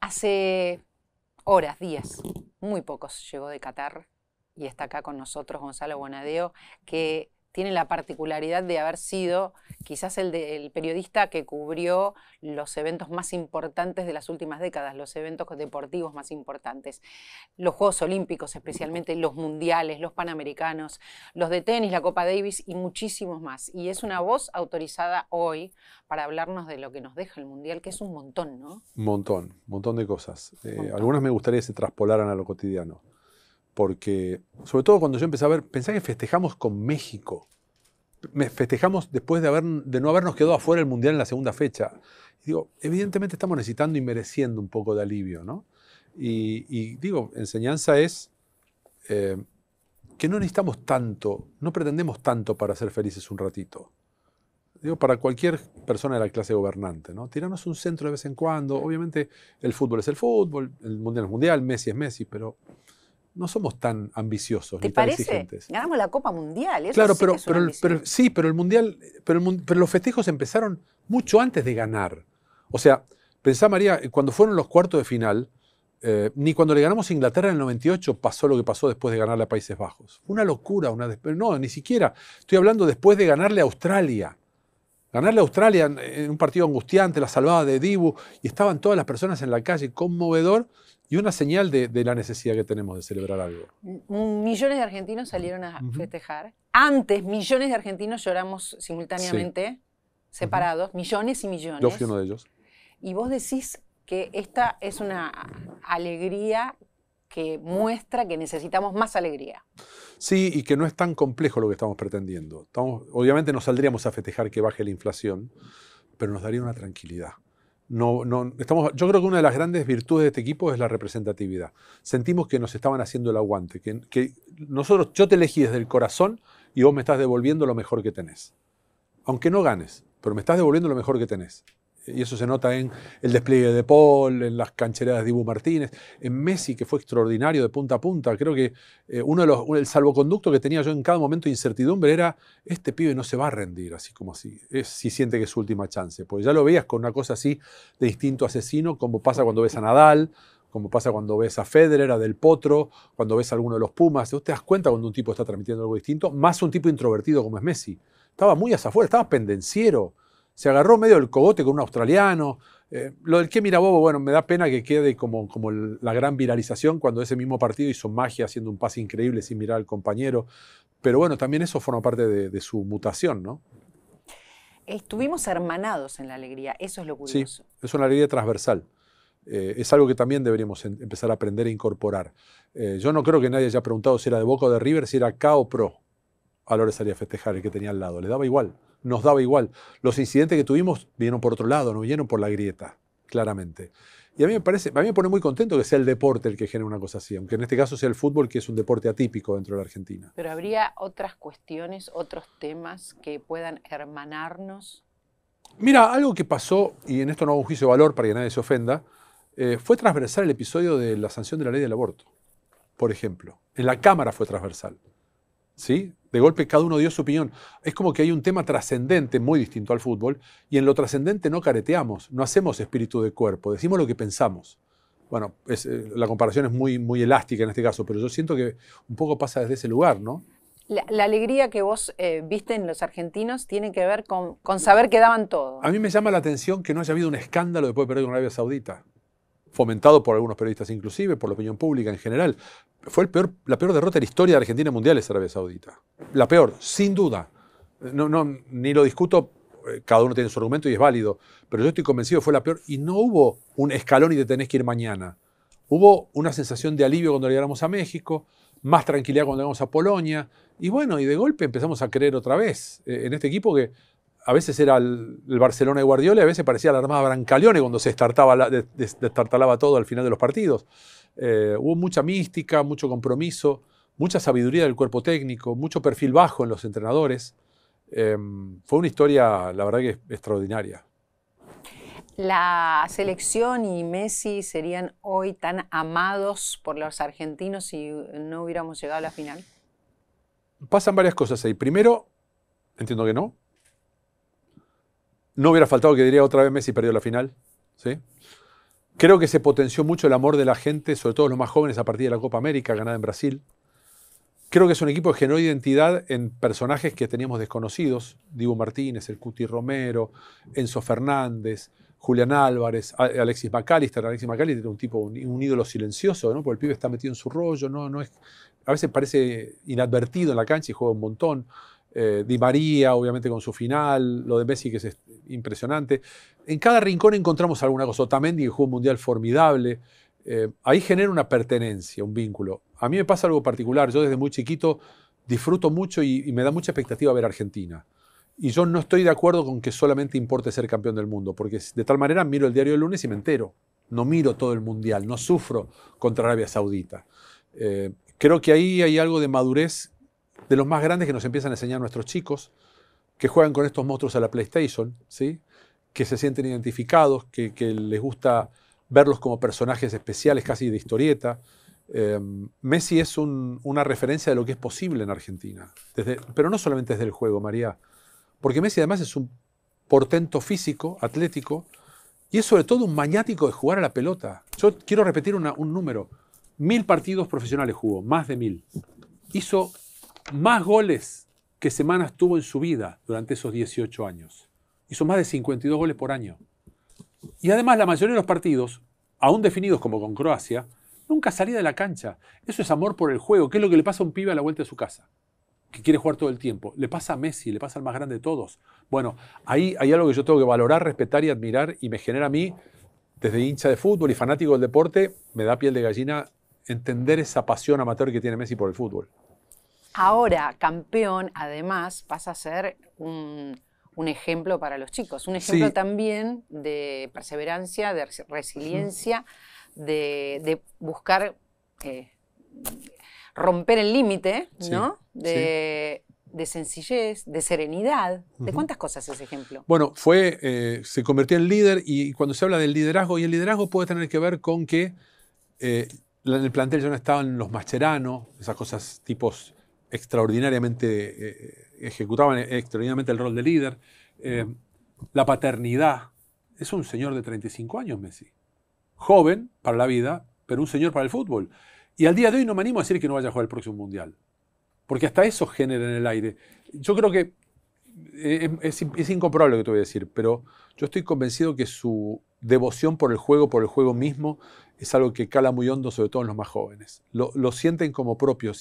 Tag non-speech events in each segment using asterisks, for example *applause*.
Hace horas, días, muy pocos llegó de Qatar y está acá con nosotros Gonzalo Bonadeo, que tiene la particularidad de haber sido quizás el, periodista que cubrió los eventos más importantes de las últimas décadas, los eventos deportivos más importantes, los Juegos Olímpicos especialmente, los Mundiales, los Panamericanos, los de tenis, la Copa Davis y muchísimos más. Y es una voz autorizada hoy para hablarnos de lo que nos deja el Mundial, que es un montón, ¿no? Un montón, un montón de cosas. Eh, algunas me gustaría que se traspolaran a lo cotidiano porque sobre todo cuando yo empecé a ver, pensé que festejamos con México. Me festejamos después de, haber, de no habernos quedado afuera del Mundial en la segunda fecha. digo, evidentemente estamos necesitando y mereciendo un poco de alivio, ¿no? Y, digo, enseñanza es eh, que no necesitamos tanto, no pretendemos tanto para ser felices un ratito. Digo, para cualquier persona de la clase gobernante, ¿no? Tirarnos un centro de vez en cuando. Obviamente el fútbol es el fútbol, el mundial es mundial, Messi es Messi, pero no somos tan ambiciosos ni tan exigentes. Ganamos la Copa Mundial, claro, pero, sí, pero el mundial, pero, los festejos empezaron mucho antes de ganar. O sea, pensá María, eh, cuando fueron los cuartos de final, eh, ni cuando le ganamos a Inglaterra en el 98 pasó lo que pasó después de ganarle a Países Bajos. Fue una locura, una no, ni siquiera. Estoy hablando después de ganarle a Australia. Ganarle a Australia en, en un partido angustiante, la salvada de Dibu, y estaban todas las personas en la calle, conmovedor y una señal de, la necesidad que tenemos de celebrar algo. Millones de argentinos salieron a festejar. Antes, millones de argentinos lloramos simultáneamente, separados, millones y millones. Yo fui uno de ellos. Y vos decís que esta es una alegría que muestra que necesitamos más alegría. Sí, y que no es tan complejo lo que estamos pretendiendo. obviamente no saldríamos a festejar que baje la inflación, pero nos daría una tranquilidad no, estamos, yo creo que una de las grandes virtudes de este equipo es la representatividad. Sentimos que nos estaban haciendo el aguante, que, que nosotros, yo te elegí desde el corazón y vos me estás devolviendo lo mejor que tenés. Aunque no ganes, pero me estás devolviendo lo mejor que tenés y eso se nota en el despliegue de Paul, en las cancheradas de Ibu Martínez, en Messi, que fue extraordinario de punta a punta. Creo que eh, uno de los, el salvoconducto que tenía yo en cada momento de incertidumbre era, este pibe no se va a rendir, así como así, si siente que es su última chance. Pues ya lo veías con una cosa así de distinto asesino, como pasa cuando ves a Nadal, como pasa cuando ves a Federer, a Del Potro, cuando ves a alguno de los Pumas. te das cuenta cuando un tipo está transmitiendo algo distinto, más un tipo introvertido como es Messi. Estaba muy hacia afuera, estaba pendenciero se agarró medio el cogote con un australiano. Eh, lo del que mira Bobo, bueno, me da pena que quede como, como la gran viralización cuando ese mismo partido hizo magia haciendo un pase increíble sin mirar al compañero. Pero bueno, también eso forma parte de, su mutación, ¿no? Estuvimos hermanados en la alegría, eso es lo curioso. Sí, es una alegría transversal. Eh, es algo que también deberíamos empezar a aprender e incorporar. Eh, yo no creo que nadie haya preguntado si era de Boca o de River, si era K o Pro. Valores haría festejar, el que tenía al lado. Le daba igual, nos daba igual. Los incidentes que tuvimos vinieron por otro lado, no vinieron por la grieta, claramente. Y a mí me parece, a mí me pone muy contento que sea el deporte el que genere una cosa así, aunque en este caso sea el fútbol, que es un deporte atípico dentro de la Argentina. Pero habría otras cuestiones, otros temas que puedan hermanarnos. Mira, algo que pasó, y en esto no hago un juicio de valor para que nadie se ofenda, eh, fue transversal el episodio de la sanción de la ley del aborto, por ejemplo. En la Cámara fue transversal. ¿Sí? De golpe cada uno dio su opinión. Es como que hay un tema trascendente muy distinto al fútbol y en lo trascendente no careteamos, no hacemos espíritu de cuerpo, decimos lo que pensamos. Bueno, eh, la comparación es muy, muy elástica en este caso, pero yo siento que un poco pasa desde ese lugar, ¿no? La, alegría que vos eh, viste en los argentinos tiene que ver con, con saber que daban todo. A mí me llama la atención que no haya habido un escándalo después de perder con Arabia Saudita fomentado por algunos periodistas inclusive, por la opinión pública en general. Fue la peor derrota de la historia de Argentina Mundial es Arabia Saudita. La peor, sin duda. No, no, ni lo discuto, eh, cada uno tiene su argumento y es válido, pero yo estoy convencido fue la peor y no hubo un escalón y te tenés que ir mañana. Hubo una sensación de alivio cuando llegamos a México, más tranquilidad cuando llegamos a Polonia, y bueno, y de golpe empezamos a creer otra vez eh, en este equipo que a veces era el, Barcelona de Guardiola, a veces parecía la Armada Brancaleone cuando se destartalaba todo al final de los partidos. Eh, hubo mucha mística, mucho compromiso, mucha sabiduría del cuerpo técnico, mucho perfil bajo en los entrenadores. Em, fue una historia, la verdad que extraordinaria. La selección y Messi serían hoy tan amados por los argentinos si no hubiéramos llegado a la final. Pasan varias cosas ahí. Primero, entiendo que no, no hubiera faltado que diría otra vez Messi perdió la final. ¿sí? Creo que se potenció mucho el amor de la gente, sobre todo los más jóvenes, a partir de la Copa América ganada en Brasil. Creo que es un equipo que generó identidad en personajes que teníamos desconocidos. Dibu Martínez, el Cuti Romero, Enzo Fernández, Julián Álvarez, Alexis McAllister. Alexis McAllister era un tipo, un, ídolo silencioso, ¿no? Porque el pibe está metido en su rollo, no, no es, a veces parece inadvertido en la cancha y juega un montón. Eh, Di María, obviamente con su final, lo de Messi que es impresionante. En cada rincón encontramos alguna cosa. Otamendi que jugó un mundial formidable. Eh, ahí genera una pertenencia, un vínculo. A mí me pasa algo particular. Yo desde muy chiquito disfruto mucho y, me da mucha expectativa ver a Argentina. Y yo no estoy de acuerdo con que solamente importe ser campeón del mundo, porque de tal manera miro el diario del lunes y me entero. No miro todo el mundial, no sufro contra Arabia Saudita. Eh, creo que ahí hay algo de madurez de los más grandes que nos empiezan a enseñar nuestros chicos, que juegan con estos monstruos a la PlayStation, ¿sí? que se sienten identificados, que, les gusta verlos como personajes especiales, casi de historieta. Em, Messi es una referencia de lo que es posible en Argentina, desde, pero no solamente desde el juego, María, porque Messi además es un portento físico, atlético, y es sobre todo un maniático de jugar a la pelota. Yo quiero repetir un número. Mil partidos profesionales jugó, más de mil. Hizo más goles que semanas tuvo en su vida durante esos 18 años. Hizo más de 52 goles por año. Y además la mayoría de los partidos, aún definidos como con Croacia, nunca salía de la cancha. Eso es amor por el juego, ¿Qué es lo que le pasa a un pibe a la vuelta de su casa, que quiere jugar todo el tiempo. Le pasa a Messi, le pasa al más grande de todos. Bueno, ahí hay algo que yo tengo que valorar, respetar y admirar y me genera a mí, desde hincha de fútbol y fanático del deporte, me da piel de gallina entender esa pasión amateur que tiene Messi por el fútbol. Ahora, campeón, además, pasa a ser un, ejemplo para los chicos, un ejemplo también de perseverancia, de resiliencia, de, buscar eh, romper el límite, ¿no? De, sencillez, de serenidad. ¿De cuántas cosas ese ejemplo? Bueno, fue, eh, se convirtió en líder y cuando se habla del liderazgo, y el liderazgo puede tener que ver con que eh, en el plantel ya no estaban los mascheranos, esas cosas tipos extraordinariamente, eh, eh, ejecutaban extraordinariamente el rol de líder. Eh, la paternidad. Es un señor de 35 años, Messi. Joven para la vida, pero un señor para el fútbol. Y al día de hoy no me animo a decir que no vaya a jugar el próximo Mundial. Porque hasta eso genera en el aire. Yo creo que es, es incomprobable lo que te voy a decir, pero yo estoy convencido que su devoción por el juego, por el juego mismo, es algo que cala muy hondo, sobre todo en los más jóvenes. Lo, sienten como propio.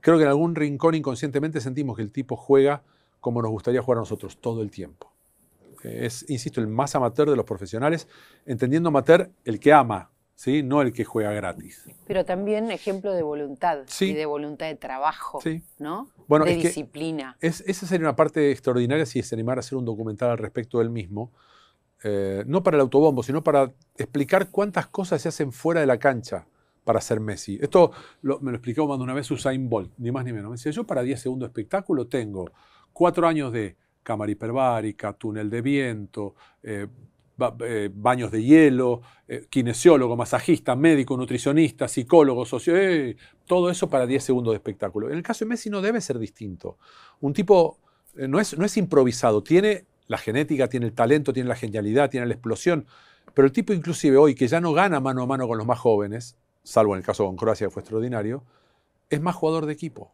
Creo que en algún rincón inconscientemente sentimos que el tipo juega como nos gustaría jugar a nosotros, todo el tiempo. Eh, es, insisto, el más amateur de los profesionales, entendiendo amateur el que ama, ¿sí? no el que juega gratis. Pero también ejemplo de voluntad y de voluntad de trabajo, ¿no? de disciplina. es, esa sería una parte extraordinaria si se animara a hacer un documental al respecto del mismo eh, no para el autobombo, sino para explicar cuántas cosas se hacen fuera de la cancha para ser Messi. Esto me lo explicó una vez Usain Bolt, ni más ni menos. Me decía, yo para 10 segundos de espectáculo tengo cuatro años de cámara hiperbárica, túnel de viento, eh, eh, baños de hielo, kinesiólogo, masajista, médico, nutricionista, psicólogo, socio, todo eso para 10 segundos de espectáculo. En el caso de Messi no debe ser distinto. Un tipo no es, no es improvisado, tiene la genética, tiene el talento, tiene la genialidad, tiene la explosión, pero el tipo inclusive hoy que ya no gana mano a mano con los más jóvenes, salvo en el caso con Croacia fue extraordinario, es más jugador de equipo,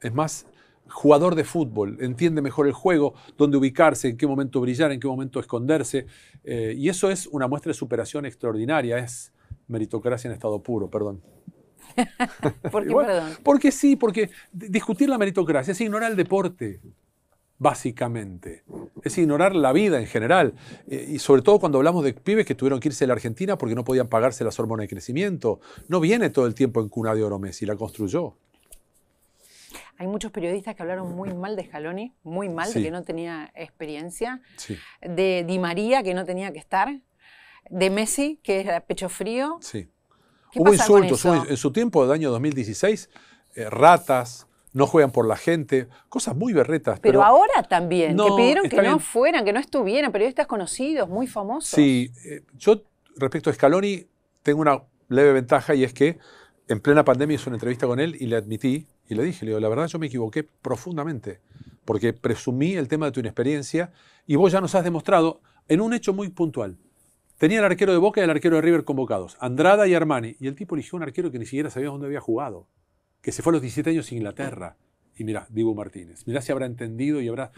es más jugador de fútbol, entiende mejor el juego, dónde ubicarse, en qué momento brillar, en qué momento esconderse, eh, y eso es una muestra de superación extraordinaria, es meritocracia en estado puro, perdón. *laughs* perdón? Porque sí, porque discutir la meritocracia es ignorar el deporte básicamente. Es ignorar la vida en general. Eh, y sobre todo cuando hablamos de pibes que tuvieron que irse a la Argentina porque no podían pagarse las hormonas de crecimiento. No viene todo el tiempo en cuna de oro Messi, la construyó. Hay muchos periodistas que hablaron muy mal de Jaloni, muy mal, de que no tenía experiencia, de Di María, que no tenía que estar, de Messi, que era pecho frío. Hubo insultos. En su tiempo, del año 2016, eh, ratas, no juegan por la gente, cosas muy berretas. Pero, ahora también, no, que pidieron que no fueran, que no estuvieran, pero periodistas conocidos, muy famosos. Sí, eh, yo respecto a Scaloni tengo una leve ventaja y es que en plena pandemia hice una entrevista con él y le admití y le dije, le digo, la verdad yo me equivoqué profundamente, porque presumí el tema de tu inexperiencia y vos ya nos has demostrado en un hecho muy puntual. Tenía el arquero de Boca y el arquero de River convocados, Andrada y Armani, y el tipo eligió un arquero que ni siquiera sabía dónde había jugado que se fue a los 17 años a Inglaterra. Y mira, Dibu Martínez, mira si habrá entendido y habrá...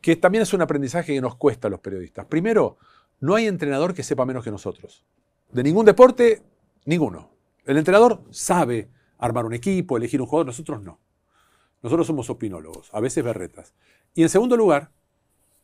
Que también es un aprendizaje que nos cuesta a los periodistas. Primero, no hay entrenador que sepa menos que nosotros. De ningún deporte, ninguno. El entrenador sabe armar un equipo, elegir un jugador, nosotros no. Nosotros somos opinólogos, a veces berretas. Y en segundo lugar,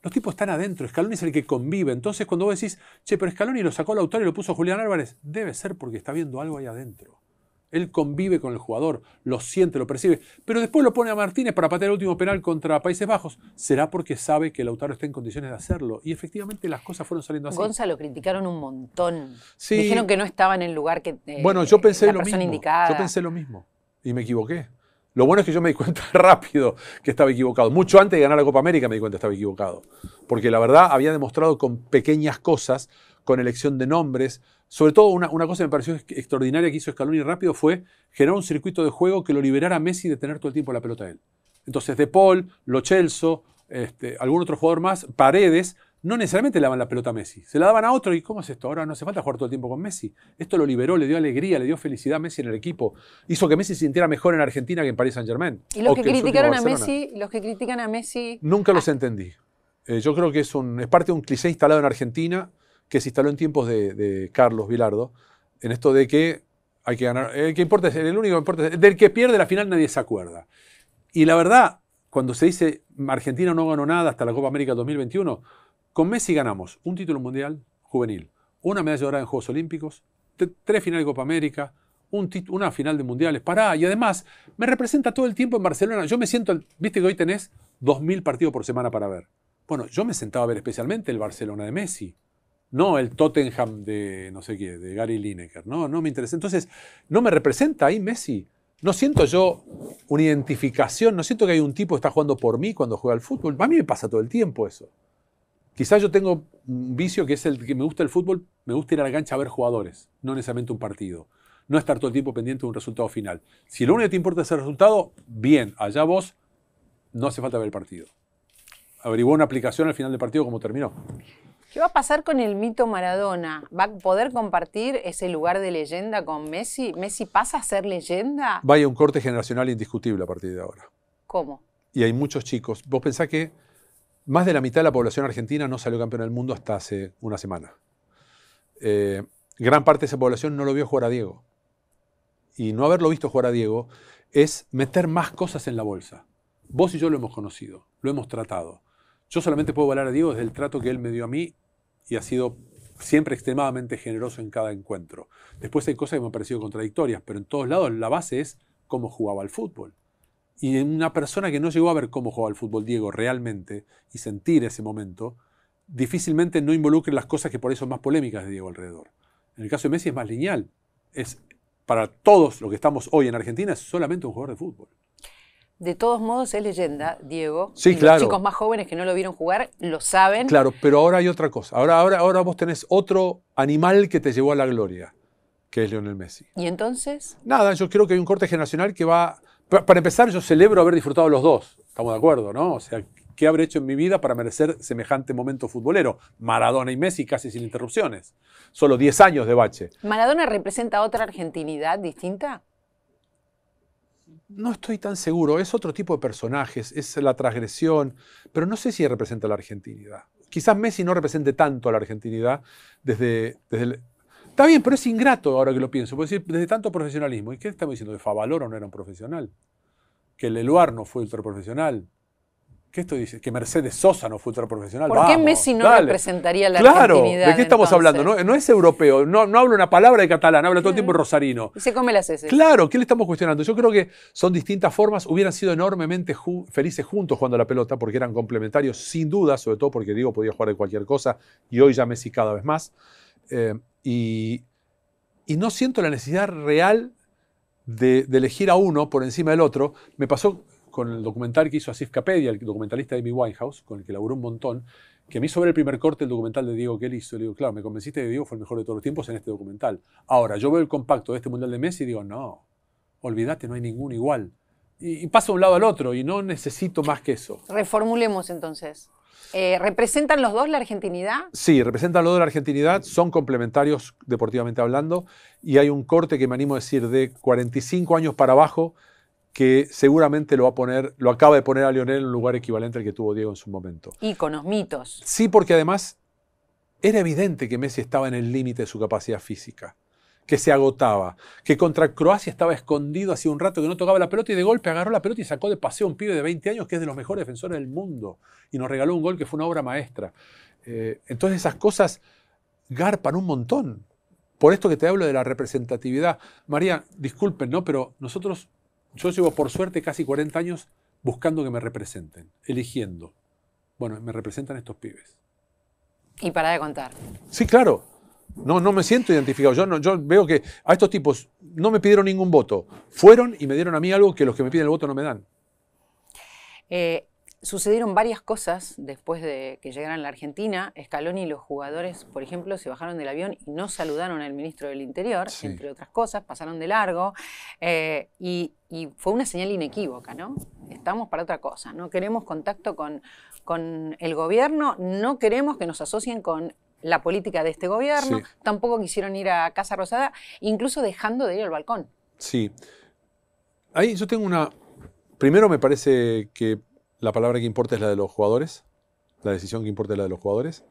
los tipos están adentro, escalón es el que convive. Entonces, cuando vos decís, che, pero Scaloni lo sacó el autor y lo puso Julián Álvarez, debe ser porque está viendo algo ahí adentro. Él convive con el jugador, lo siente, lo percibe, pero después lo pone a Martínez para patear el último penal contra Países Bajos. Será porque sabe que Lautaro está en condiciones de hacerlo. Y efectivamente las cosas fueron saliendo así. Gonzalo criticaron un montón. Dijeron que no estaba en el lugar que. Eh, bueno, yo pensé lo mismo. Yo pensé lo mismo y me equivoqué. Lo bueno es que yo me di cuenta *laughs* rápido que estaba equivocado. Mucho antes de ganar la Copa América me di cuenta que estaba equivocado. Porque la verdad había demostrado con pequeñas cosas, con elección de nombres, sobre todo, una, cosa que me pareció extraordinaria que hizo Scaloni rápido fue generar un circuito de juego que lo liberara a Messi de tener todo el tiempo la pelota a él. Entonces, De Paul, Lo Celso, este, algún otro jugador más, Paredes, no necesariamente le daban la pelota a Messi. Se la daban a otro y ¿cómo es esto? Ahora no hace falta jugar todo el tiempo con Messi. Esto lo liberó, le dio alegría, le dio felicidad a Messi en el equipo. Hizo que Messi se sintiera mejor en Argentina que en París Saint Germain. Y los que, criticaron a Messi, los que critican a Messi. Nunca los entendí. Eh, yo creo que es, un, es parte de un cliché instalado en Argentina que se instaló en tiempos de, Carlos Vilardo, en esto de que hay que ganar. El que importa el único que del que pierde la final nadie se acuerda. Y la verdad, cuando se dice Argentina no ganó nada hasta la Copa América 2021, con Messi ganamos un título mundial juvenil, una medalla de oro en Juegos Olímpicos, tres finales de Copa América, una final de mundiales. Pará, y además me representa todo el tiempo en Barcelona. Yo me siento, viste que hoy tenés 2.000 partidos por semana para ver. Bueno, yo me sentaba a ver especialmente el Barcelona de Messi no el Tottenham de no sé qué, de Gary Lineker. No, no me interesa. Entonces, no me representa ahí Messi. No siento yo una identificación, no siento que hay un tipo que está jugando por mí cuando juega al fútbol. A mí me pasa todo el tiempo eso. Quizás yo tengo un vicio que es el que me gusta el fútbol, me gusta ir a la cancha a ver jugadores, no necesariamente un partido. No estar todo el tiempo pendiente de un resultado final. Si lo único que te importa es el resultado, bien, allá vos, no hace falta ver el partido. Averiguó una aplicación al final del partido como terminó. ¿Qué va a pasar con el mito Maradona? ¿Va a poder compartir ese lugar de leyenda con Messi? ¿Messi pasa a ser leyenda? Vaya un corte generacional indiscutible a partir de ahora. ¿Cómo? Y hay muchos chicos. Vos pensás que más de la mitad de la población argentina no salió campeón del mundo hasta hace una semana. Eh, gran parte de esa población no lo vio jugar a Diego. Y no haberlo visto jugar a Diego es meter más cosas en la bolsa. Vos y yo lo hemos conocido, lo hemos tratado. Yo solamente puedo valer a Diego desde el trato que él me dio a mí y ha sido siempre extremadamente generoso en cada encuentro. Después hay cosas que me han parecido contradictorias, pero en todos lados la base es cómo jugaba al fútbol. Y en una persona que no llegó a ver cómo jugaba al fútbol Diego realmente y sentir ese momento, difícilmente no involucre las cosas que por eso son más polémicas de Diego alrededor. En el caso de Messi es más lineal. Es para todos los que estamos hoy en Argentina es solamente un jugador de fútbol de todos modos es leyenda, Diego. Sí, claro. Los chicos más jóvenes que no lo vieron jugar lo saben. Claro, pero ahora hay otra cosa. Ahora, ahora, ahora vos tenés otro animal que te llevó a la gloria, que es Lionel Messi. ¿Y entonces? Nada, yo creo que hay un corte generacional que va. Para empezar, yo celebro haber disfrutado los dos. Estamos de acuerdo, ¿no? O sea, ¿qué habré hecho en mi vida para merecer semejante momento futbolero? Maradona y Messi casi sin interrupciones. Solo 10 años de bache. ¿Maradona representa otra argentinidad distinta? no estoy tan seguro, es otro tipo de personajes, es la transgresión, pero no sé si representa la argentinidad. Quizás Messi no represente tanto a la argentinidad desde, Está bien, pero es ingrato ahora que lo pienso. desde tanto profesionalismo. ¿Y qué estamos diciendo? ¿Que Favaloro no era un profesional? ¿Que el no fue ultraprofesional? ¿Qué esto dice? Que Mercedes Sosa no fue otra profesional. ¿Por qué Messi no representaría la claro, ¿de qué estamos hablando? No, es europeo, no, no habla una palabra de catalán, habla todo el mm. tiempo rosarino. Y se come las heces. Claro, ¿qué le estamos cuestionando? Yo creo que son distintas formas. Hubieran sido enormemente felices juntos jugando la pelota porque eran complementarios, sin duda, sobre todo porque Diego podía jugar de cualquier cosa y hoy ya Messi cada vez más. Eh, y, no siento la necesidad real de, elegir a uno por encima del otro. Me pasó con el documental que hizo Asif Capedia, el documentalista de Amy Winehouse, con el que laburó un montón, que a mí sobre el primer corte el documental de Diego que él hizo, le digo, claro, me convenciste de Diego fue el mejor de todos los tiempos en este documental. Ahora, yo veo el compacto de este Mundial de Messi y digo, no, olvídate, no hay ningún igual. Y, pasa de un lado al otro y no necesito más que eso. Reformulemos entonces. Eh, ¿Representan los dos la argentinidad? Sí, representan los dos la argentinidad, son complementarios deportivamente hablando y hay un corte que me animo a decir de 45 años para abajo que seguramente lo va a poner, lo acaba de poner a Lionel en un lugar equivalente al que tuvo Diego en su momento. y los mitos. Sí, porque además era evidente que Messi estaba en el límite de su capacidad física, que se agotaba, que contra Croacia estaba escondido hacía un rato que no tocaba la pelota y de golpe agarró la pelota y sacó de paseo a un pibe de 20 años que es de los mejores defensores del mundo y nos regaló un gol que fue una obra maestra. Eh, entonces esas cosas garpan un montón. Por esto que te hablo de la representatividad. María, disculpen, ¿no? Pero nosotros yo llevo, por suerte, casi 40 años buscando que me representen, eligiendo. Bueno, me representan estos pibes. Y para de contar. Sí, claro. No, no me siento identificado. Yo, no, yo veo que a estos tipos no me pidieron ningún voto. Fueron y me dieron a mí algo que los que me piden el voto no me dan. Eh, sucedieron varias cosas después de que llegaran a la Argentina. Scaloni y los jugadores, por ejemplo, se bajaron del avión y no saludaron al ministro del Interior, entre otras cosas, pasaron de largo. Eh, y, fue una señal inequívoca, ¿no? Estamos para otra cosa. No queremos contacto con, el gobierno, no queremos que nos asocien con la política de este gobierno, tampoco quisieron ir a Casa Rosada, incluso dejando de ir al balcón. Sí. Ahí yo tengo una... Primero me parece que la palabra que importa es la de los jugadores, la decisión que importa es la de los jugadores.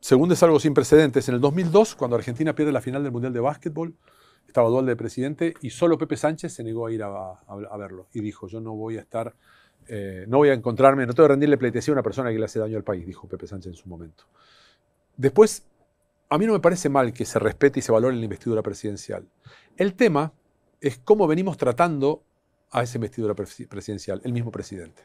Segundo, es algo sin precedentes. En el 2002, cuando Argentina pierde la final del Mundial de Básquetbol, estaba dual de presidente y solo Pepe Sánchez se negó a ir a, verlo. Y dijo, yo no voy a estar, eh, no voy a encontrarme, no tengo que rendirle pleitesía a una persona que le hace daño al país, dijo Pepe Sánchez en su momento. Después, a mí no me parece mal que se respete y se valore la investidura presidencial. El tema es cómo venimos tratando a esa investidura presidencial, el mismo presidente.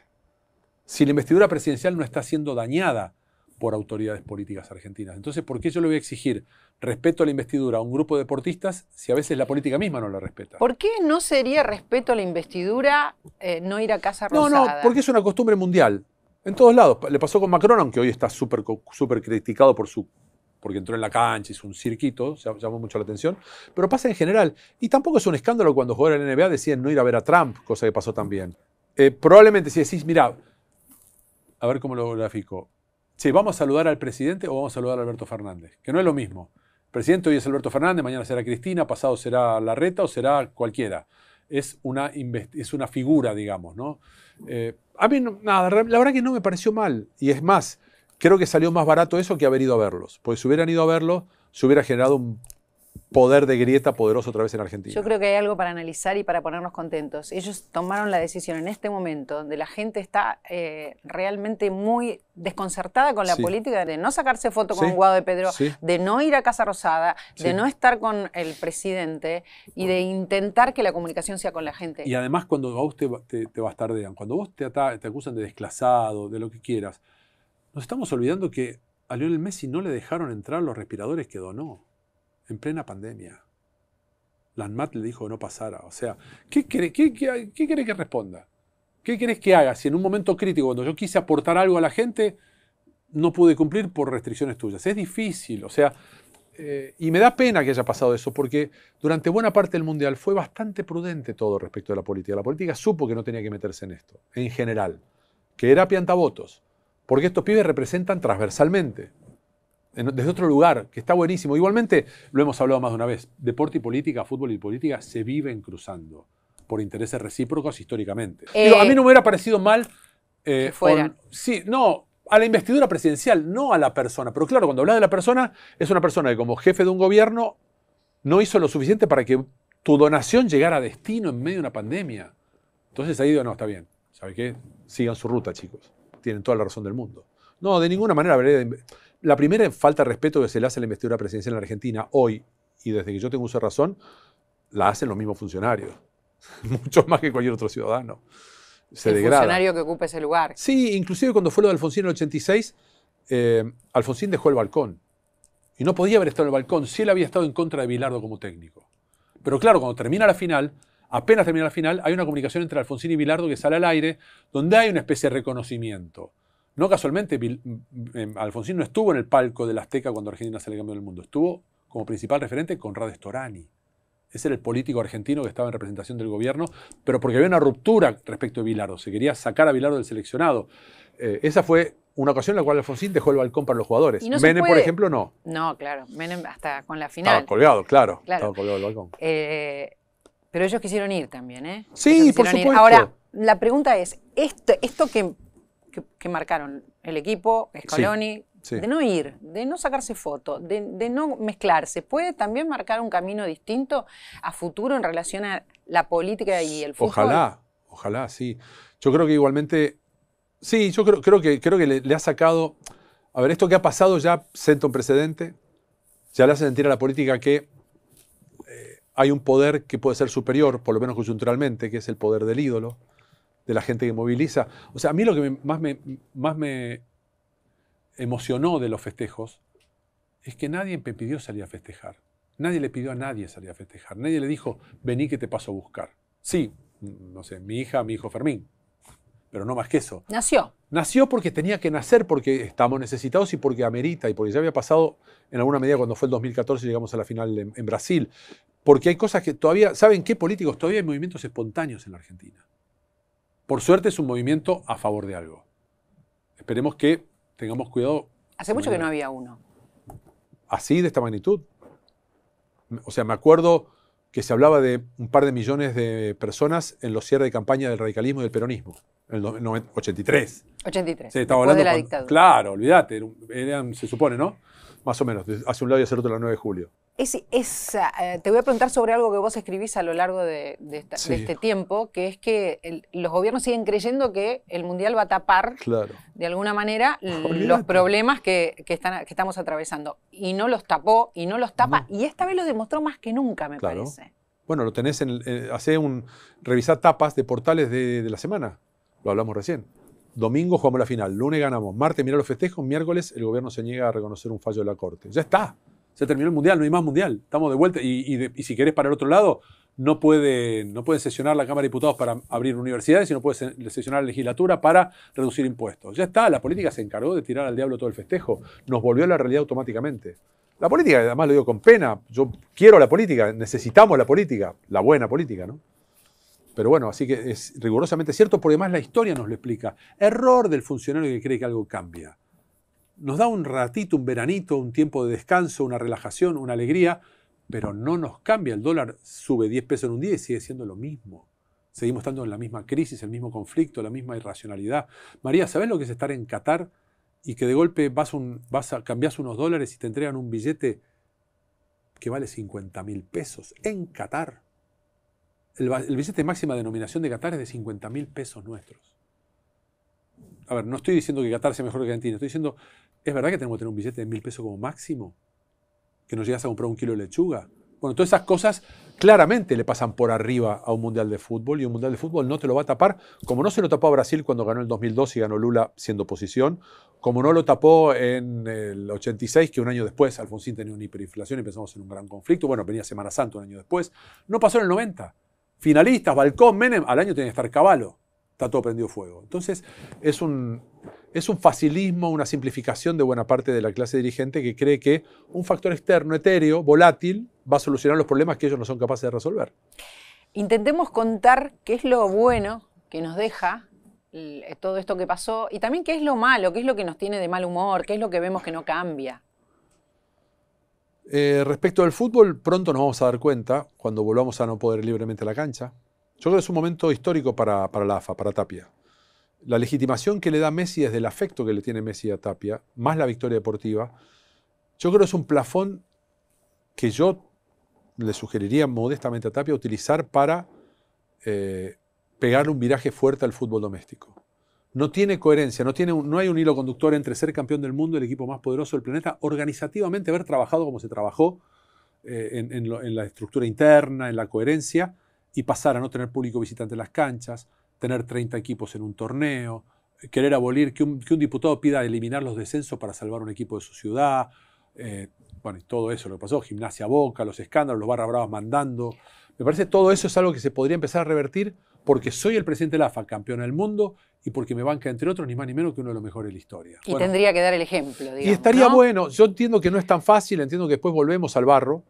Si la investidura presidencial no está siendo dañada por autoridades políticas argentinas. Entonces, ¿por qué yo le voy a exigir respeto a la investidura a un grupo de deportistas si a veces la política misma no la respeta? ¿Por qué no sería respeto a la investidura eh, no ir a Casa Rosada? No, no, porque es una costumbre mundial. En todos lados. Le pasó con Macron, aunque hoy está súper criticado por su porque entró en la cancha, hizo un cirquito, llamó mucho la atención, pero pasa en general. Y tampoco es un escándalo cuando jugadores en la NBA decían no ir a ver a Trump, cosa que pasó también. Eh, probablemente si decís, mira, a ver cómo lo grafico, si vamos a saludar al presidente o vamos a saludar a Alberto Fernández, que no es lo mismo. El presidente hoy es Alberto Fernández, mañana será Cristina, pasado será Larreta o será cualquiera. Es una, es una figura, digamos, ¿no? Eh, a mí, nada, la verdad que no me pareció mal. Y es más, Creo que salió más barato eso que haber ido a verlos, porque si hubieran ido a verlos, se hubiera generado un poder de grieta poderoso otra vez en Argentina. Yo creo que hay algo para analizar y para ponernos contentos. Ellos tomaron la decisión en este momento donde la gente está eh, realmente muy desconcertada con la política de no sacarse foto con Guado de Pedro, de no ir a Casa Rosada, de no estar con el presidente y de intentar que la comunicación sea con la gente. Y además cuando a usted te, bastardean, cuando vos te, te acusan de desclasado, de lo que quieras, nos estamos olvidando que a Lionel Messi no le dejaron entrar los respiradores que donó en plena pandemia. Lanmat le dijo que no pasara. O sea, ¿qué querés, que responda? ¿Qué querés que haga si en un momento crítico, cuando yo quise aportar algo a la gente, no pude cumplir por restricciones tuyas? Es difícil, o sea, eh, y me da pena que haya pasado eso, porque durante buena parte del Mundial fue bastante prudente todo respecto a la política. La política supo que no tenía que meterse en esto, en general, que era piantavotos porque estos pibes representan transversalmente, desde otro lugar, que está buenísimo. Igualmente, lo hemos hablado más de una vez, deporte y política, fútbol y política se viven cruzando por intereses recíprocos históricamente. Eh, a mí no me hubiera parecido mal... Eh, sí, no, a la investidura presidencial, no a la persona. Pero claro, cuando hablas de la persona, es una persona que como jefe de un gobierno no hizo lo suficiente para que tu donación llegara a destino en medio de una pandemia. Entonces ahí digo, no, está bien. ¿sabes qué? Sigan su ruta, chicos tienen toda la razón del mundo. No, de ninguna manera La primera falta de respeto que se le hace a la investidura presidencial en la Argentina hoy, y desde que yo tengo esa razón, la hacen los mismos funcionarios, *laughs* mucho más que cualquier otro ciudadano. el funcionario que ocupe ese lugar. Sí, inclusive cuando fue lo de Alfonsín en el 86, eh, Alfonsín dejó el balcón. Y no podía haber estado en el balcón si él había estado en contra de Bilardo como técnico. Pero claro, cuando termina la final, apenas termina la final, hay una comunicación entre Alfonsín y Bilardo que sale al aire, donde hay una especie de reconocimiento. No casualmente, em, Alfonsín no estuvo en el palco del Azteca cuando Argentina le campeón del mundo, estuvo como principal referente Conrad Storani. Ese era el político argentino que estaba en representación del gobierno, pero porque había una ruptura respecto a Bilardo, se quería sacar a Bilardo del seleccionado. Eh, esa fue una ocasión en la cual Alfonsín dejó el balcón para los jugadores. Menem, por ejemplo, no. No, claro, Menem hasta con la final. Estaba colgado, claro. Estaba colgado el balcón. Eh, pero ellos quisieron ir también, ¿eh? Sí, por supuesto. Ahora, la pregunta es, esto, esto que, marcaron el equipo, Scaloni, de no ir, de no sacarse foto, de, no mezclarse, ¿puede también marcar un camino distinto a futuro en relación a la política y el fútbol? Ojalá, ojalá, sí. Yo creo que igualmente, sí, yo creo, que, creo que le, ha sacado, a ver, esto que ha pasado ya senta un precedente, ya le hace sentir a la política que hay un poder que puede ser superior, por lo menos coyunturalmente, que es el poder del ídolo, de la gente que moviliza. O sea, a mí lo que más, me, emocionó de los festejos es que nadie me pidió salir a festejar. Nadie le pidió a nadie salir a festejar. Nadie le dijo, vení que te paso a buscar. Sí, no sé, mi hija, mi hijo Fermín. Pero no más que eso. Nació. Nació porque tenía que nacer, porque estamos necesitados y porque amerita, y porque ya había pasado en alguna medida cuando fue el 2014 llegamos a la final en Brasil. Porque hay cosas que todavía, ¿saben qué políticos? Todavía hay movimientos espontáneos en la Argentina. Por suerte es un movimiento a favor de algo. Esperemos que tengamos cuidado. Hace mucho que no había uno. Así, de esta magnitud. O sea, me acuerdo que se hablaba de un par de millones de personas en los cierres de campaña del radicalismo y del peronismo, en el 83. 83. Se estaba hablando Claro, olvídate, se supone, ¿no? Más o menos, hace un lado y hace el otro, el 9 de julio. Ah, eh, te voy a preguntar sobre algo que vos escribís a lo largo de, este tiempo, que es que los gobiernos siguen creyendo que el Mundial va a tapar, de alguna manera, los problemas que, estamos atravesando. Y no los tapó, y no los tapa, y esta vez lo demostró más que nunca, me parece. Bueno, lo tenés en, eh, un, revisar tapas de portales de, de la semana, lo hablamos recién. Domingo jugamos la final, lunes ganamos, martes mira los festejos, miércoles el gobierno se niega a reconocer un fallo de la Corte. Ya está. Se terminó el mundial, no hay más mundial. Estamos de vuelta. Y, si querés para el otro lado, no puede, no puede sesionar la Cámara de Diputados para abrir universidades, sino puede sesionar la legislatura para reducir impuestos. Ya está, la política se encargó de tirar al diablo todo el festejo. Nos volvió a la realidad automáticamente. La política, además lo digo con pena, yo quiero la política, necesitamos la política, la buena política, ¿no? Pero bueno, así que es rigurosamente cierto, porque además la historia nos lo explica. Error del funcionario que cree que algo cambia nos da un ratito, un veranito, un tiempo de descanso, una relajación, una alegría, pero no nos cambia. El dólar sube 10 pesos en un día y sigue siendo lo mismo. Seguimos estando en la misma crisis, el mismo conflicto, la misma irracionalidad. María, ¿sabes lo que es estar en Qatar y que de golpe vas, a cambiar unos dólares y te entregan un billete que vale 50 mil pesos en Qatar? El, el billete de máxima denominación de Qatar es de 50 mil pesos nuestros. A ver, no estoy diciendo que Qatar sea mejor que Argentina, estoy diciendo ¿es verdad que tenemos que tener un billete de mil pesos como máximo? Que nos llegas a comprar un kilo de lechuga. Bueno, todas esas cosas claramente le pasan por arriba a un Mundial de Fútbol y un Mundial de Fútbol no te lo va a tapar, como no se lo tapó a Brasil cuando ganó el 2002 y ganó Lula siendo oposición, como no lo tapó en el 86, que un año después Alfonsín tenía una hiperinflación y empezamos en un gran conflicto, bueno, venía Semana Santa un año después, no pasó en el 90. Finalistas, Balcón, Menem, al año tenía que estar Caballo, está todo prendido fuego. Entonces, es un, es un facilismo, una simplificación de buena parte de la clase dirigente que cree que un factor externo, etéreo, volátil, va a solucionar los problemas que ellos no son capaces de resolver. Intentemos contar qué es lo bueno que nos deja eh, todo esto que pasó y también qué es lo malo, qué es lo que nos tiene de mal humor, qué es lo que vemos que no cambia. Eh, respecto al fútbol, pronto nos vamos a dar cuenta cuando volvamos a no poder libremente la cancha. Yo creo que es un momento histórico para, para la AFA, para Tapia la legitimación que le da Messi desde el afecto que le tiene Messi a Tapia, más la victoria deportiva, yo creo que es un plafón que yo le sugeriría modestamente a Tapia utilizar para eh, pegarle un viraje fuerte al fútbol doméstico. No tiene coherencia, no, tiene no hay un hilo conductor entre ser campeón del mundo, el equipo más poderoso del planeta, organizativamente haber trabajado como se trabajó eh, en la estructura interna, en la coherencia, y pasar a no tener público visitante en las canchas, tener 30 equipos en un torneo, eh, querer abolir que un, diputado pida eliminar los descensos para salvar un equipo de su ciudad, eh, bueno, y todo eso lo que pasó, gimnasia boca, los escándalos, los barra bravas mandando. Me parece que todo eso es algo que se podría empezar a revertir porque soy el presidente de la FA, campeón del mundo, y porque me banca, entre otros, ni más ni menos que uno de los mejores de la historia. Y tendría que dar el ejemplo, Y estaría bueno, yo entiendo que no es tan fácil, entiendo que después volvemos al barro,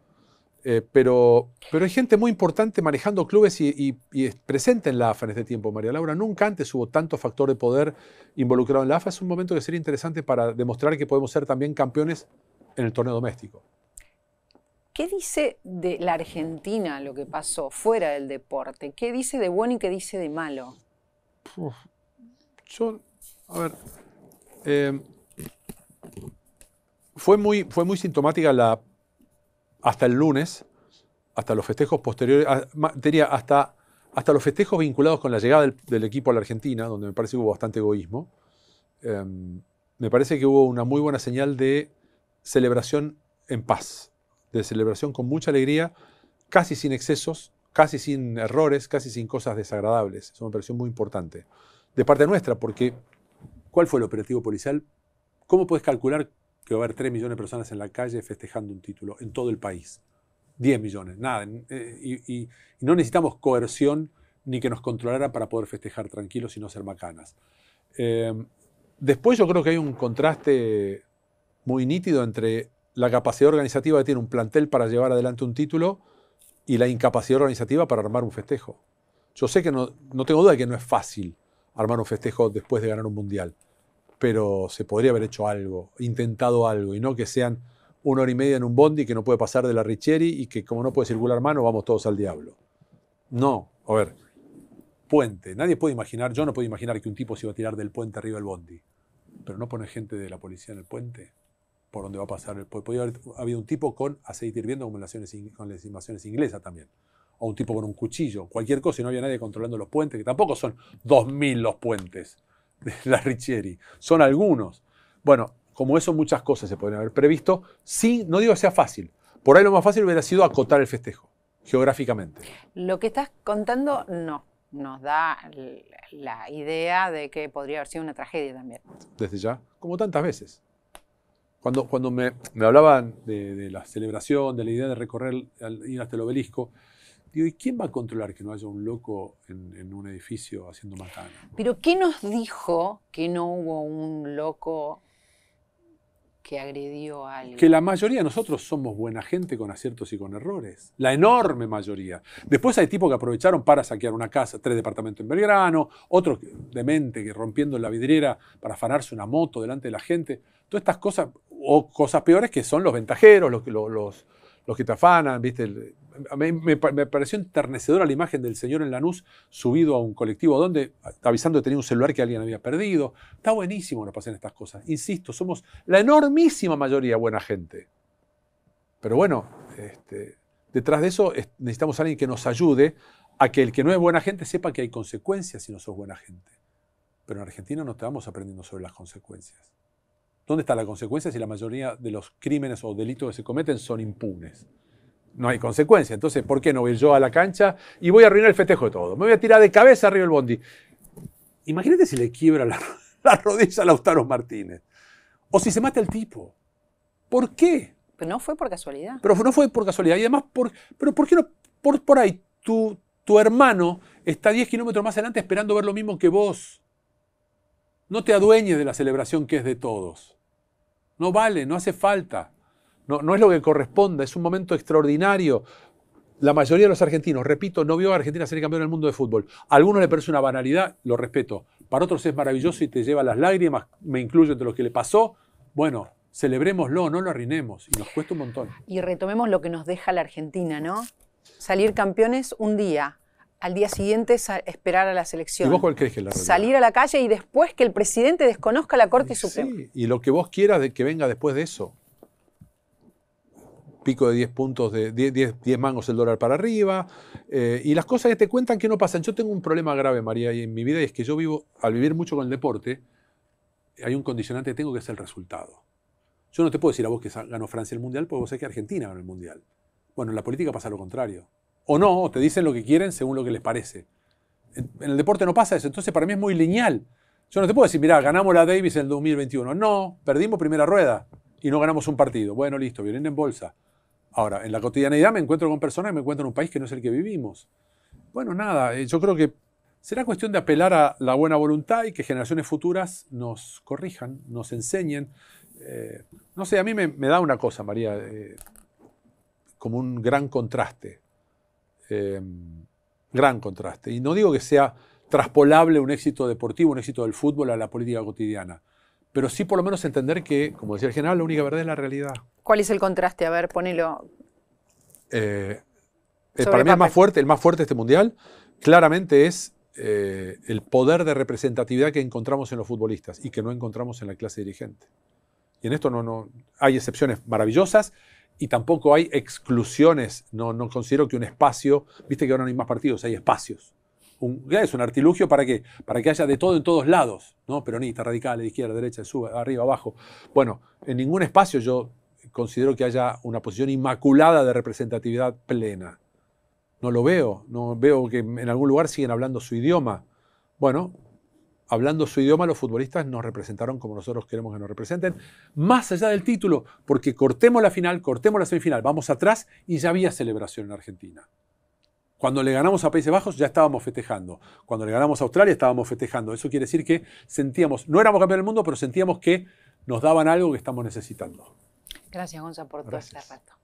eh, pero, pero hay gente muy importante manejando clubes y, y, presente en la AFA en este tiempo, María Laura. Nunca antes hubo tanto factor de poder involucrado en la AFA. Es un momento que sería interesante para demostrar que podemos ser también campeones en el torneo doméstico. ¿Qué dice de la Argentina lo que pasó fuera del deporte? ¿Qué dice de bueno y qué dice de malo? yo, a ver, eh, fue, muy, fue muy sintomática la hasta el lunes, hasta los festejos posteriores, ah, hasta, hasta los festejos vinculados con la llegada del, equipo a la Argentina, donde me parece hubo bastante egoísmo, em, me parece que hubo una muy buena señal de celebración en paz, de celebración con mucha alegría, casi sin excesos, casi sin errores, casi sin cosas desagradables. Es una operación muy importante. De parte nuestra, porque ¿cuál fue el operativo policial? ¿Cómo puedes calcular que va a haber 3 millones de personas en la calle festejando un título en todo el país. 10 millones, nada. Eh, y, no necesitamos coerción ni que nos controlaran para poder festejar tranquilos y no ser macanas. Em, después yo creo que hay un contraste muy nítido entre la capacidad organizativa que tiene un plantel para llevar adelante un título y la incapacidad organizativa para armar un festejo. Yo sé que no, no tengo duda de que no es fácil armar un festejo después de ganar un mundial pero se podría haber hecho algo, intentado algo, y no que sean una hora y media en un bondi que no puede pasar de la Richeri y que como no puede circular mano, vamos todos al diablo. No, a ver, puente. Nadie puede imaginar, yo no puedo imaginar que un tipo se iba a tirar del puente arriba del bondi, pero no pone gente de la policía en el puente por donde va a pasar el puente. Podría haber habido un tipo con aceite hirviendo como en con las invasiones inglesas también o un tipo con un cuchillo, cualquier cosa, y no había nadie controlando los puentes, que tampoco son 2.000 los puentes de *laughs* la Riccieri. Son algunos. Bueno, como eso muchas cosas se pueden haber previsto. Sí, no digo que sea fácil. Por ahí lo más fácil hubiera sido acotar el festejo, geográficamente. Lo que estás contando, no. Nos da la idea de que podría haber sido una tragedia también. Desde ya, como tantas veces. Cuando, cuando me, hablaban de, de, la celebración, de la idea de recorrer, ir hasta el obelisco, ¿y quién va a controlar que no haya un loco en, un edificio haciendo matanza? Pero ¿qué nos dijo que no hubo un loco que agredió a alguien? Que la mayoría de nosotros somos buena gente con aciertos y con errores. La enorme mayoría. Después hay tipos que aprovecharon para saquear una casa, tres departamentos en Belgrano, otros demente que rompiendo la vidriera para afanarse una moto delante de la gente. Todas estas cosas, o cosas peores que son los ventajeros, los, los los que te ¿viste? Me, pareció enternecedora la imagen del señor en Lanús subido a un colectivo donde, avisando que tenía un celular que alguien había perdido. Está buenísimo nos pasan estas cosas. Insisto, somos la enormísima mayoría buena gente. Pero bueno, este, detrás de eso necesitamos a alguien que nos ayude a que el que no es buena gente sepa que hay consecuencias si no sos buena gente. Pero en Argentina no estamos aprendiendo sobre las consecuencias. ¿Dónde está la consecuencia si la mayoría de los crímenes o delitos que se cometen son impunes? No hay consecuencia. Entonces, ¿por qué no voy yo a la cancha y voy a arruinar el festejo de todo? Me voy a tirar de cabeza arriba el bondi. Imagínate si le quiebra *laughs* la, rodilla a Lautaro Martínez. O si se mata el tipo. ¿Por qué? Pero no fue por casualidad. Pero no fue por casualidad. Y además, por, pero ¿por qué no? Por, ahí, tu, tu hermano está 10 kilómetros más adelante esperando ver lo mismo que vos. No te adueñes de la celebración que es de todos. No vale, no hace falta. No, es lo que corresponda, es un momento extraordinario. La mayoría de los argentinos, repito, no vio a Argentina ser campeón del mundo de fútbol. A algunos le parece una banalidad, lo respeto. Para otros es maravilloso y te lleva las lágrimas, me incluyo entre lo que le pasó. Bueno, celebrémoslo, no lo arruinemos y nos cuesta un montón. Y retomemos lo que nos deja la Argentina, ¿no? Salir campeones un día, al día siguiente esperar a la selección. ¿Y vos cuál crees que la realidad? Salir a la calle y después que el presidente desconozca la Corte sí, y lo que vos quieras de que venga después de eso. Pico de 10 puntos, de 10, mangos el dólar para arriba. Eh, y las cosas que te cuentan que no pasan. Yo tengo un problema grave, María, y en mi vida, y es que yo vivo, al vivir mucho con el deporte, hay un condicionante que tengo que es el resultado. Yo no te puedo decir a vos que ganó Francia el Mundial, porque vos sabés que Argentina ganó el Mundial. Bueno, en la política pasa lo contrario o no, te dicen lo que quieren según lo que les parece. En, el deporte no pasa eso, entonces para mí es muy lineal. Yo no te puedo decir, mira, ganamos la Davis en el 2021. No, perdimos primera rueda y no ganamos un partido. Bueno, listo, vienen en bolsa. Ahora, en la cotidianeidad me encuentro con personas y me encuentro en un país que no es el que vivimos. Bueno, nada, eh, yo creo que será cuestión de apelar a la buena voluntad y que generaciones futuras nos corrijan, nos enseñen. Eh, no sé, a mí me, da una cosa, María, eh, como un gran contraste. Em, gran contraste. Y no digo que sea traspolable un éxito deportivo, un éxito del fútbol a la política cotidiana, pero sí por lo menos entender que, como decía el general, la única verdad es la realidad. ¿Cuál es el contraste? A ver, ponelo. Eh, eh, para mí el más fuerte, el más fuerte de este mundial, claramente es eh, el poder de representatividad que encontramos en los futbolistas y que no encontramos en la clase dirigente. Y en esto no, no hay excepciones maravillosas y tampoco hay exclusiones. No, no considero que un espacio, viste que ahora no hay más partidos, hay espacios. Un, es un artilugio para que, para que haya de todo en todos lados, ¿no? Peronista, radical, izquierda, derecha, arriba, abajo. Bueno, en ningún espacio yo considero que haya una posición inmaculada de representatividad plena. No lo veo, no veo que en algún lugar siguen hablando su idioma. Bueno, hablando su idioma, los futbolistas nos representaron como nosotros queremos que nos representen, más allá del título, porque cortemos la final, cortemos la semifinal, vamos atrás y ya había celebración en Argentina. Cuando le ganamos a Países Bajos ya estábamos festejando. Cuando le ganamos a Australia estábamos festejando. Eso quiere decir que sentíamos, no éramos campeones del mundo, pero sentíamos que nos daban algo que estamos necesitando. Gracias, Gonzalo, por todo este rato.